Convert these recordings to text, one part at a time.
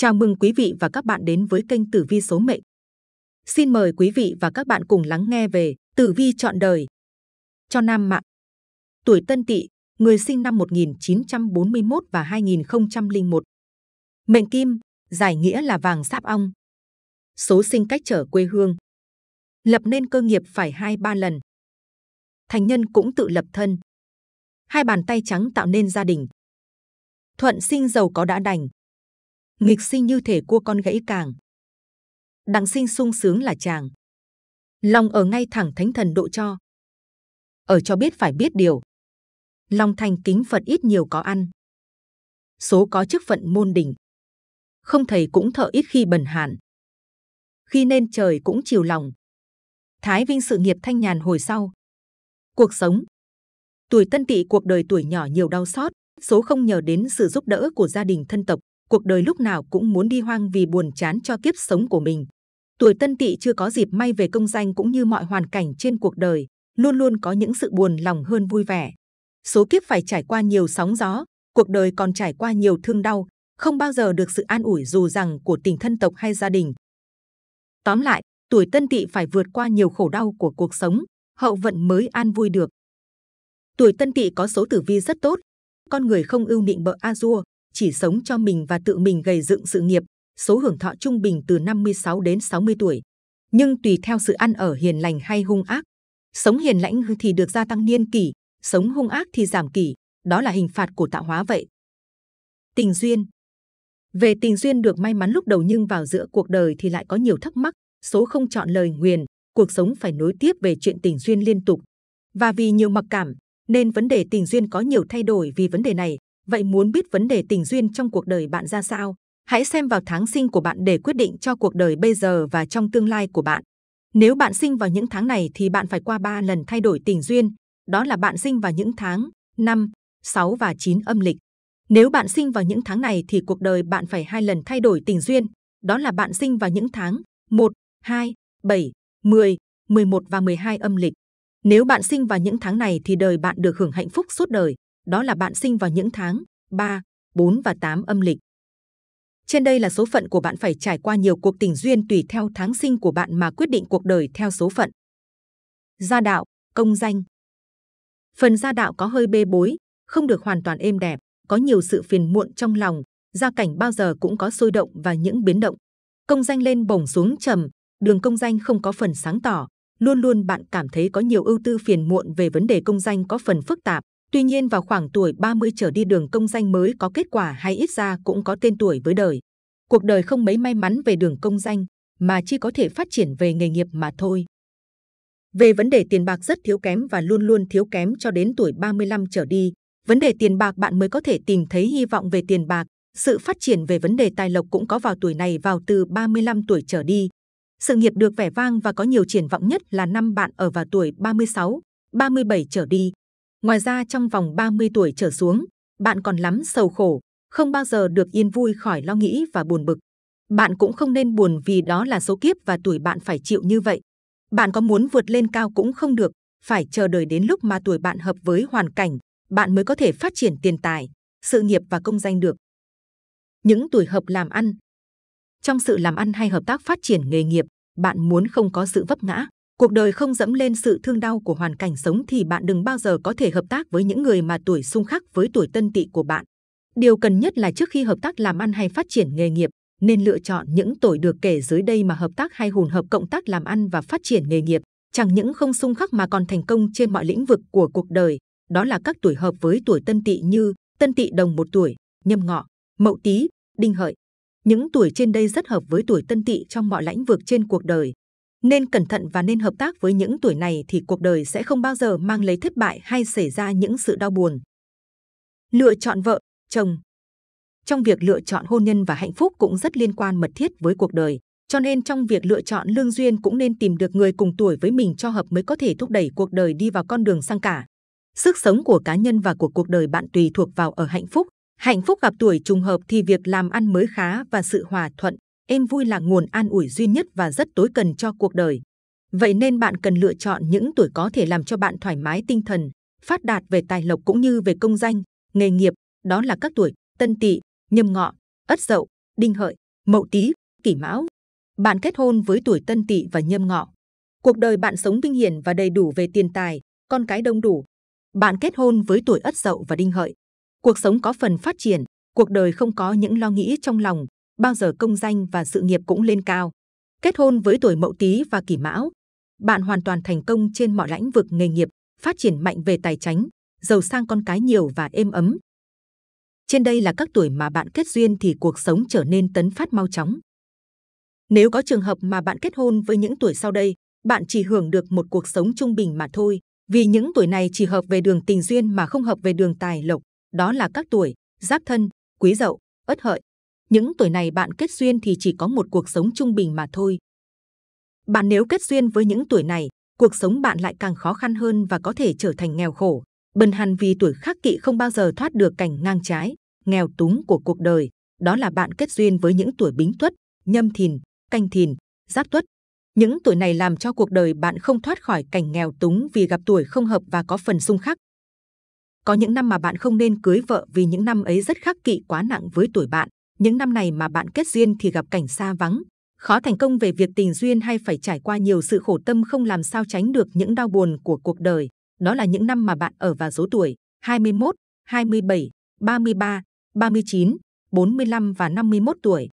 Chào mừng quý vị và các bạn đến với kênh Tử Vi số mệnh. Xin mời quý vị và các bạn cùng lắng nghe về Tử Vi chọn đời. Cho nam mạng. Tuổi Tân Tỵ, người sinh năm 1941 và 2001. Mệnh Kim, giải nghĩa là vàng sáp ong. Số sinh cách trở quê hương. Lập nên cơ nghiệp phải hai ba lần. Thành nhân cũng tự lập thân. Hai bàn tay trắng tạo nên gia đình. Thuận sinh giàu có đã đành, nghịch sinh như thể cua con gãy càng. Đặng sinh sung sướng là chàng. Lòng ở ngay thẳng thánh thần độ cho. Ở cho biết phải biết điều. Lòng thành kính Phật ít nhiều có ăn. Số có chức phận môn đỉnh. Không thầy cũng thợ ít khi bần hàn. Khi nên trời cũng chiều lòng. Thái Vinh sự nghiệp thanh nhàn hồi sau. Cuộc sống. Tuổi tân tỵ cuộc đời tuổi nhỏ nhiều đau xót, số không nhờ đến sự giúp đỡ của gia đình thân tộc, cuộc đời lúc nào cũng muốn đi hoang vì buồn chán cho kiếp sống của mình. Tuổi tân tỵ chưa có dịp may về công danh cũng như mọi hoàn cảnh trên cuộc đời, luôn luôn có những sự buồn lòng hơn vui vẻ. Số kiếp phải trải qua nhiều sóng gió, cuộc đời còn trải qua nhiều thương đau, không bao giờ được sự an ủi dù rằng của tình thân tộc hay gia đình. Tóm lại, tuổi tân tỵ phải vượt qua nhiều khổ đau của cuộc sống, hậu vận mới an vui được. Tuổi tân tỵ có số tử vi rất tốt, con người không ưu nịnh bợ a dua, chỉ sống cho mình và tự mình gây dựng sự nghiệp, số hưởng thọ trung bình từ 56 đến 60 tuổi. Nhưng tùy theo sự ăn ở hiền lành hay hung ác, sống hiền lãnh thì được gia tăng niên kỷ, sống hung ác thì giảm kỷ, đó là hình phạt của tạo hóa vậy. Tình duyên Về tình duyên được may mắn lúc đầu nhưng vào giữa cuộc đời thì lại có nhiều thắc mắc, số không chọn lời nguyền, cuộc sống phải nối tiếp về chuyện tình duyên liên tục. Và vì nhiều mặc cảm, nên vấn đề tình duyên có nhiều thay đổi vì vấn đề này, Vậy muốn biết vấn đề tình duyên trong cuộc đời bạn ra sao? Hãy xem vào tháng sinh của bạn để quyết định cho cuộc đời bây giờ và trong tương lai của bạn. Nếu bạn sinh vào những tháng này thì bạn phải qua 3 lần thay đổi tình duyên, đó là bạn sinh vào những tháng 5, 6 và 9 âm lịch. Nếu bạn sinh vào những tháng này thì cuộc đời bạn phải hai lần thay đổi tình duyên, đó là bạn sinh vào những tháng 1, 2, 7, 10, 11 và 12 âm lịch. Nếu bạn sinh vào những tháng này thì đời bạn được hưởng hạnh phúc suốt đời đó là bạn sinh vào những tháng 3, 4 và 8 âm lịch. Trên đây là số phận của bạn phải trải qua nhiều cuộc tình duyên tùy theo tháng sinh của bạn mà quyết định cuộc đời theo số phận. Gia đạo, công danh Phần gia đạo có hơi bê bối, không được hoàn toàn êm đẹp, có nhiều sự phiền muộn trong lòng, gia cảnh bao giờ cũng có sôi động và những biến động. Công danh lên bổng xuống trầm, đường công danh không có phần sáng tỏ, luôn luôn bạn cảm thấy có nhiều ưu tư phiền muộn về vấn đề công danh có phần phức tạp, Tuy nhiên vào khoảng tuổi 30 trở đi đường công danh mới có kết quả hay ít ra cũng có tên tuổi với đời. Cuộc đời không mấy may mắn về đường công danh mà chỉ có thể phát triển về nghề nghiệp mà thôi. Về vấn đề tiền bạc rất thiếu kém và luôn luôn thiếu kém cho đến tuổi 35 trở đi, vấn đề tiền bạc bạn mới có thể tìm thấy hy vọng về tiền bạc. Sự phát triển về vấn đề tài lộc cũng có vào tuổi này vào từ 35 tuổi trở đi. Sự nghiệp được vẻ vang và có nhiều triển vọng nhất là năm bạn ở vào tuổi 36, 37 trở đi. Ngoài ra trong vòng 30 tuổi trở xuống, bạn còn lắm sầu khổ, không bao giờ được yên vui khỏi lo nghĩ và buồn bực. Bạn cũng không nên buồn vì đó là số kiếp và tuổi bạn phải chịu như vậy. Bạn có muốn vượt lên cao cũng không được, phải chờ đợi đến lúc mà tuổi bạn hợp với hoàn cảnh, bạn mới có thể phát triển tiền tài, sự nghiệp và công danh được. Những tuổi hợp làm ăn Trong sự làm ăn hay hợp tác phát triển nghề nghiệp, bạn muốn không có sự vấp ngã, cuộc đời không dẫm lên sự thương đau của hoàn cảnh sống thì bạn đừng bao giờ có thể hợp tác với những người mà tuổi xung khắc với tuổi tân tỵ của bạn. Điều cần nhất là trước khi hợp tác làm ăn hay phát triển nghề nghiệp, nên lựa chọn những tuổi được kể dưới đây mà hợp tác hay hùn hợp cộng tác làm ăn và phát triển nghề nghiệp, chẳng những không xung khắc mà còn thành công trên mọi lĩnh vực của cuộc đời. Đó là các tuổi hợp với tuổi tân tỵ như tân tỵ đồng một tuổi, nhâm ngọ, mậu tý, đinh hợi. Những tuổi trên đây rất hợp với tuổi tân tỵ trong mọi lĩnh vực trên cuộc đời nên cẩn thận và nên hợp tác với những tuổi này thì cuộc đời sẽ không bao giờ mang lấy thất bại hay xảy ra những sự đau buồn. Lựa chọn vợ, chồng Trong việc lựa chọn hôn nhân và hạnh phúc cũng rất liên quan mật thiết với cuộc đời, cho nên trong việc lựa chọn lương duyên cũng nên tìm được người cùng tuổi với mình cho hợp mới có thể thúc đẩy cuộc đời đi vào con đường sang cả. Sức sống của cá nhân và của cuộc đời bạn tùy thuộc vào ở hạnh phúc. Hạnh phúc gặp tuổi trùng hợp thì việc làm ăn mới khá và sự hòa thuận êm vui là nguồn an ủi duy nhất và rất tối cần cho cuộc đời. Vậy nên bạn cần lựa chọn những tuổi có thể làm cho bạn thoải mái tinh thần, phát đạt về tài lộc cũng như về công danh, nghề nghiệp, đó là các tuổi Tân Tỵ, Nhâm Ngọ, Ất Dậu, Đinh Hợi, Mậu Tý, Kỷ Mão. Bạn kết hôn với tuổi Tân Tỵ và Nhâm Ngọ. Cuộc đời bạn sống vinh hiển và đầy đủ về tiền tài, con cái đông đủ. Bạn kết hôn với tuổi Ất Dậu và Đinh Hợi. Cuộc sống có phần phát triển, cuộc đời không có những lo nghĩ trong lòng, bao giờ công danh và sự nghiệp cũng lên cao. Kết hôn với tuổi Mậu Tý và Kỷ Mão, bạn hoàn toàn thành công trên mọi lĩnh vực nghề nghiệp, phát triển mạnh về tài chính, giàu sang con cái nhiều và êm ấm. Trên đây là các tuổi mà bạn kết duyên thì cuộc sống trở nên tấn phát mau chóng. Nếu có trường hợp mà bạn kết hôn với những tuổi sau đây, bạn chỉ hưởng được một cuộc sống trung bình mà thôi, vì những tuổi này chỉ hợp về đường tình duyên mà không hợp về đường tài lộc, đó là các tuổi Giáp Thân, Quý Dậu, Ất Hợi, những tuổi này bạn kết duyên thì chỉ có một cuộc sống trung bình mà thôi. Bạn nếu kết duyên với những tuổi này, cuộc sống bạn lại càng khó khăn hơn và có thể trở thành nghèo khổ, bần hàn vì tuổi khắc kỵ không bao giờ thoát được cảnh ngang trái, nghèo túng của cuộc đời. Đó là bạn kết duyên với những tuổi bính tuất, nhâm thìn, canh thìn, giáp tuất. Những tuổi này làm cho cuộc đời bạn không thoát khỏi cảnh nghèo túng vì gặp tuổi không hợp và có phần xung khắc. Có những năm mà bạn không nên cưới vợ vì những năm ấy rất khắc kỵ quá nặng với tuổi bạn những năm này mà bạn kết duyên thì gặp cảnh xa vắng, khó thành công về việc tình duyên hay phải trải qua nhiều sự khổ tâm không làm sao tránh được những đau buồn của cuộc đời. Đó là những năm mà bạn ở vào số tuổi 21, 27, 33, 39, 45 và 51 tuổi.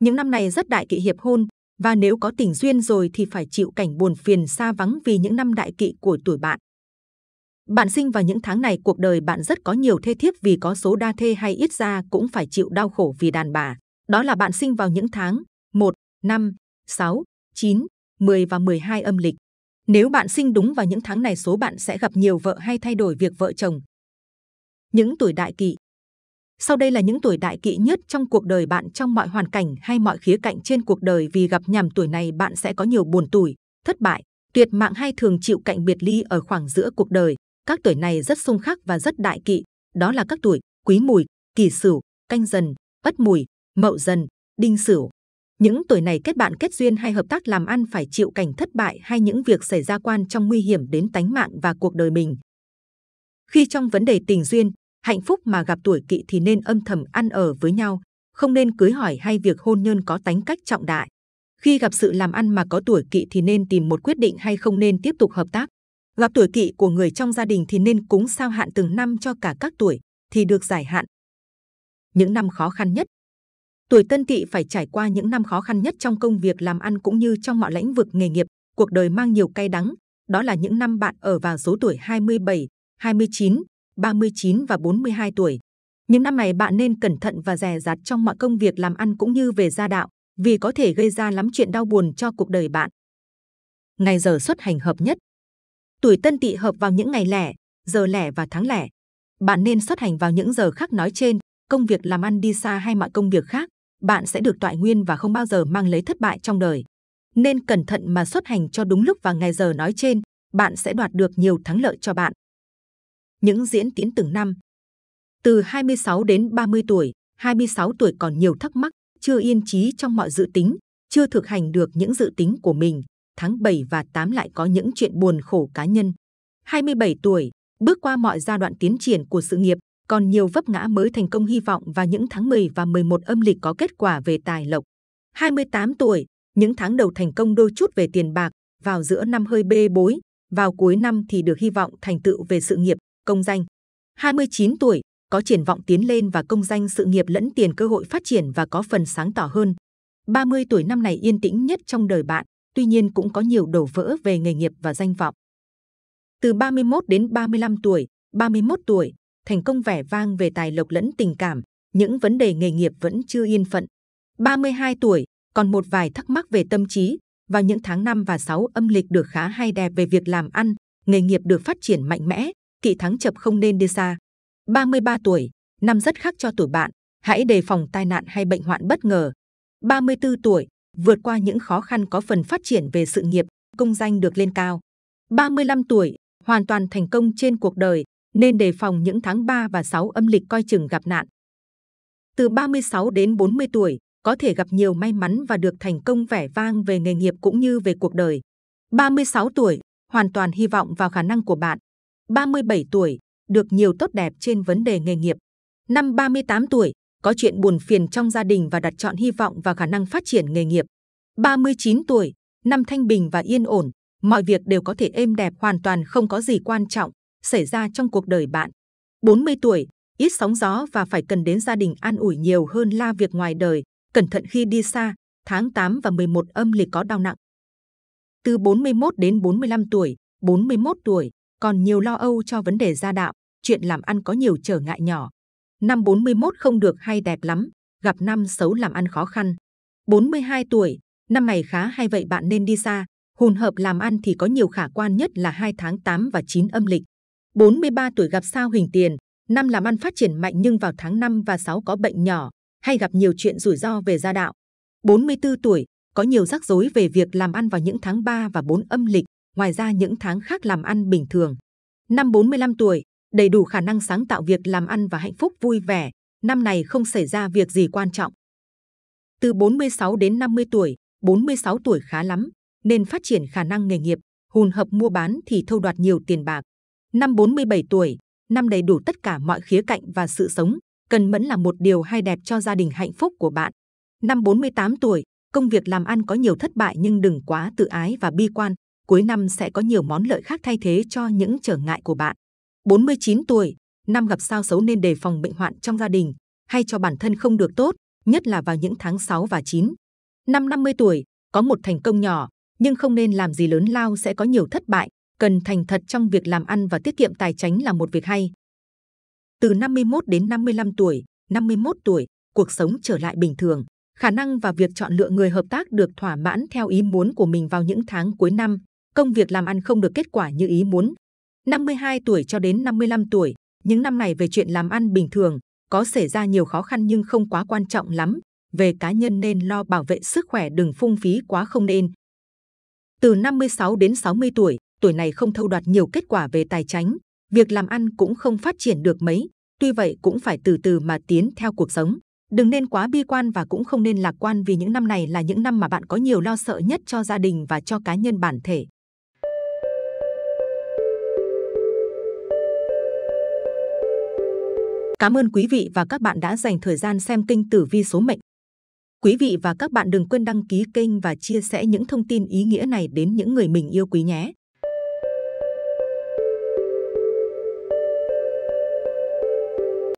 Những năm này rất đại kỵ hiệp hôn và nếu có tình duyên rồi thì phải chịu cảnh buồn phiền xa vắng vì những năm đại kỵ của tuổi bạn. Bạn sinh vào những tháng này cuộc đời bạn rất có nhiều thê thiếp vì có số đa thê hay ít ra cũng phải chịu đau khổ vì đàn bà. Đó là bạn sinh vào những tháng 1, 5, 6, 9, 10 và 12 âm lịch. Nếu bạn sinh đúng vào những tháng này số bạn sẽ gặp nhiều vợ hay thay đổi việc vợ chồng. Những tuổi đại kỵ Sau đây là những tuổi đại kỵ nhất trong cuộc đời bạn trong mọi hoàn cảnh hay mọi khía cạnh trên cuộc đời vì gặp nhầm tuổi này bạn sẽ có nhiều buồn tủi, thất bại, tuyệt mạng hay thường chịu cạnh biệt ly ở khoảng giữa cuộc đời. Các tuổi này rất xung khắc và rất đại kỵ, đó là các tuổi Quý Mùi, Kỷ Sửu, Canh Dần, Ất Mùi, Mậu Dần, Đinh Sửu. Những tuổi này kết bạn kết duyên hay hợp tác làm ăn phải chịu cảnh thất bại hay những việc xảy ra quan trong nguy hiểm đến tánh mạng và cuộc đời mình. Khi trong vấn đề tình duyên, hạnh phúc mà gặp tuổi kỵ thì nên âm thầm ăn ở với nhau, không nên cưới hỏi hay việc hôn nhân có tánh cách trọng đại. Khi gặp sự làm ăn mà có tuổi kỵ thì nên tìm một quyết định hay không nên tiếp tục hợp tác, Gặp tuổi kỵ của người trong gia đình thì nên cúng sao hạn từng năm cho cả các tuổi thì được giải hạn. Những năm khó khăn nhất Tuổi tân tỵ phải trải qua những năm khó khăn nhất trong công việc làm ăn cũng như trong mọi lĩnh vực nghề nghiệp, cuộc đời mang nhiều cay đắng. Đó là những năm bạn ở vào số tuổi 27, 29, 39 và 42 tuổi. Những năm này bạn nên cẩn thận và dè dặt trong mọi công việc làm ăn cũng như về gia đạo, vì có thể gây ra lắm chuyện đau buồn cho cuộc đời bạn. Ngày giờ xuất hành hợp nhất Tuổi tân tỵ hợp vào những ngày lẻ, giờ lẻ và tháng lẻ. Bạn nên xuất hành vào những giờ khác nói trên, công việc làm ăn đi xa hay mọi công việc khác, bạn sẽ được toại nguyên và không bao giờ mang lấy thất bại trong đời. Nên cẩn thận mà xuất hành cho đúng lúc và ngày giờ nói trên, bạn sẽ đoạt được nhiều thắng lợi cho bạn. Những diễn tiến từng năm Từ 26 đến 30 tuổi, 26 tuổi còn nhiều thắc mắc, chưa yên trí trong mọi dự tính, chưa thực hành được những dự tính của mình, tháng 7 và 8 lại có những chuyện buồn khổ cá nhân. 27 tuổi, bước qua mọi giai đoạn tiến triển của sự nghiệp, còn nhiều vấp ngã mới thành công hy vọng và những tháng 10 và 11 âm lịch có kết quả về tài lộc. 28 tuổi, những tháng đầu thành công đôi chút về tiền bạc, vào giữa năm hơi bê bối, vào cuối năm thì được hy vọng thành tựu về sự nghiệp, công danh. 29 tuổi, có triển vọng tiến lên và công danh sự nghiệp lẫn tiền cơ hội phát triển và có phần sáng tỏ hơn. 30 tuổi năm này yên tĩnh nhất trong đời bạn, tuy nhiên cũng có nhiều đổ vỡ về nghề nghiệp và danh vọng. Từ 31 đến 35 tuổi, 31 tuổi, thành công vẻ vang về tài lộc lẫn tình cảm, những vấn đề nghề nghiệp vẫn chưa yên phận. 32 tuổi, còn một vài thắc mắc về tâm trí, vào những tháng 5 và 6 âm lịch được khá hay đẹp về việc làm ăn, nghề nghiệp được phát triển mạnh mẽ, kỵ thắng chập không nên đi xa. 33 tuổi, năm rất khác cho tuổi bạn, hãy đề phòng tai nạn hay bệnh hoạn bất ngờ. 34 tuổi, vượt qua những khó khăn có phần phát triển về sự nghiệp, công danh được lên cao. 35 tuổi, hoàn toàn thành công trên cuộc đời, nên đề phòng những tháng 3 và 6 âm lịch coi chừng gặp nạn. Từ 36 đến 40 tuổi, có thể gặp nhiều may mắn và được thành công vẻ vang về nghề nghiệp cũng như về cuộc đời. 36 tuổi, hoàn toàn hy vọng vào khả năng của bạn. 37 tuổi, được nhiều tốt đẹp trên vấn đề nghề nghiệp. Năm 38 tuổi, có chuyện buồn phiền trong gia đình và đặt chọn hy vọng và khả năng phát triển nghề nghiệp. 39 tuổi, năm thanh bình và yên ổn, mọi việc đều có thể êm đẹp hoàn toàn không có gì quan trọng xảy ra trong cuộc đời bạn. 40 tuổi, ít sóng gió và phải cần đến gia đình an ủi nhiều hơn la việc ngoài đời, cẩn thận khi đi xa, tháng 8 và 11 âm lịch có đau nặng. Từ 41 đến 45 tuổi, 41 tuổi, còn nhiều lo âu cho vấn đề gia đạo, chuyện làm ăn có nhiều trở ngại nhỏ, năm 41 không được hay đẹp lắm, gặp năm xấu làm ăn khó khăn. 42 tuổi, năm này khá hay vậy bạn nên đi xa, hùn hợp làm ăn thì có nhiều khả quan nhất là 2 tháng 8 và 9 âm lịch. 43 tuổi gặp sao hình tiền, năm làm ăn phát triển mạnh nhưng vào tháng 5 và 6 có bệnh nhỏ, hay gặp nhiều chuyện rủi ro về gia đạo. 44 tuổi, có nhiều rắc rối về việc làm ăn vào những tháng 3 và 4 âm lịch, ngoài ra những tháng khác làm ăn bình thường. Năm 45 tuổi, đầy đủ khả năng sáng tạo việc làm ăn và hạnh phúc vui vẻ. Năm này không xảy ra việc gì quan trọng. Từ 46 đến 50 tuổi, 46 tuổi khá lắm, nên phát triển khả năng nghề nghiệp, hùn hợp mua bán thì thâu đoạt nhiều tiền bạc. Năm 47 tuổi, năm đầy đủ tất cả mọi khía cạnh và sự sống, cần mẫn là một điều hay đẹp cho gia đình hạnh phúc của bạn. Năm 48 tuổi, công việc làm ăn có nhiều thất bại nhưng đừng quá tự ái và bi quan, cuối năm sẽ có nhiều món lợi khác thay thế cho những trở ngại của bạn. 49 tuổi, năm gặp sao xấu nên đề phòng bệnh hoạn trong gia đình hay cho bản thân không được tốt, nhất là vào những tháng 6 và 9. Năm 50 tuổi, có một thành công nhỏ, nhưng không nên làm gì lớn lao sẽ có nhiều thất bại, cần thành thật trong việc làm ăn và tiết kiệm tài chính là một việc hay. Từ 51 đến 55 tuổi, 51 tuổi, cuộc sống trở lại bình thường, khả năng và việc chọn lựa người hợp tác được thỏa mãn theo ý muốn của mình vào những tháng cuối năm, công việc làm ăn không được kết quả như ý muốn, 52 tuổi cho đến 55 tuổi, những năm này về chuyện làm ăn bình thường, có xảy ra nhiều khó khăn nhưng không quá quan trọng lắm. Về cá nhân nên lo bảo vệ sức khỏe đừng phung phí quá không nên. Từ 56 đến 60 tuổi, tuổi này không thâu đoạt nhiều kết quả về tài chính, việc làm ăn cũng không phát triển được mấy, tuy vậy cũng phải từ từ mà tiến theo cuộc sống. Đừng nên quá bi quan và cũng không nên lạc quan vì những năm này là những năm mà bạn có nhiều lo sợ nhất cho gia đình và cho cá nhân bản thể. Cảm ơn quý vị và các bạn đã dành thời gian xem kênh Tử Vi số mệnh. Quý vị và các bạn đừng quên đăng ký kênh và chia sẻ những thông tin ý nghĩa này đến những người mình yêu quý nhé.